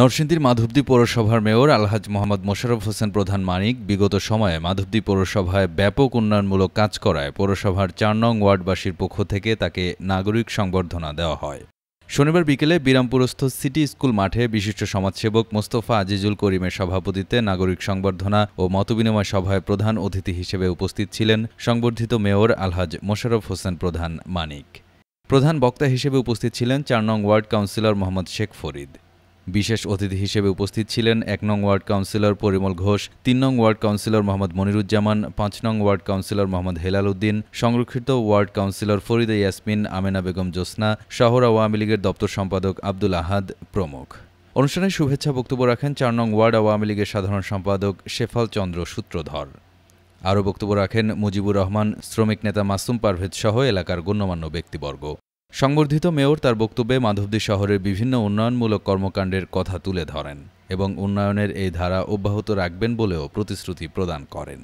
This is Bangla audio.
নরসিংদীর মাধবদী পৌরসভার মেয়র আলহাজ মোহাম্মদ মোশারফ হোসেন প্রধান মানিক বিগত সময়ে মাধবদী পৌরসভায় ব্যাপক উন্নয়নমূলক কাজ করায় পৌরসভার চার নং ওয়ার্ডবাসীর পক্ষ থেকে তাকে নাগরিক সংবর্ধনা দেওয়া হয় শনিবার বিকেলে বিরামপুরস্থ সিটি স্কুল মাঠে বিশিষ্ট সমাজসেবক মোস্তফা আজিজুল করিমের সভাপতিত্বে নাগরিক সংবর্ধনা ও মতবিনিময় সভায় প্রধান অতিথি হিসেবে উপস্থিত ছিলেন সংবর্ধিত মেয়র আলহাজ মোশারফ হোসেন প্রধান মানিক প্রধান বক্তা হিসেবে উপস্থিত ছিলেন চার নং ওয়ার্ড কাউন্সিলর মোহাম্মদ শেখ ফরিদ বিশেষ অতিথি হিসেবে উপস্থিত ছিলেন এক নং ওয়ার্ড কাউন্সিলর পরিমল ঘোষ তিন নং ওয়ার্ড কাউন্সিলর মোহাম্মদ মনিরুজ্জামান পাঁচ নং ওয়ার্ড কাউন্সিলর মোহাম্মদ হেলাল উদ্দিন সংরক্ষিত ওয়ার্ড কাউন্সিলর ফরিদা ইয়াসমিন আমেনা বেগম জোসনা শহর আওয়ামী লীগের দপ্তর সম্পাদক আব্দুল আহাদ প্রমুখ অনুষ্ঠানে শুভেচ্ছা বক্তব্য রাখেন চার নং ওয়ার্ড আওয়ামী লীগের সাধারণ সম্পাদক শেফাল চন্দ্র সূত্রধর আরও বক্তব্য রাখেন মুজিবুর রহমান শ্রমিক নেতা মাসুম পারভেদ সহ এলাকার গণ্যমান্য ব্যক্তিবর্গ সংবর্ধিত মেয়র তার বক্তব্যে মাধবদী শহরের বিভিন্ন উন্নয়নমূলক কর্মকাণ্ডের কথা তুলে ধরেন এবং উন্নয়নের এই ধারা অব্যাহত রাখবেন বলেও প্রতিশ্রুতি প্রদান করেন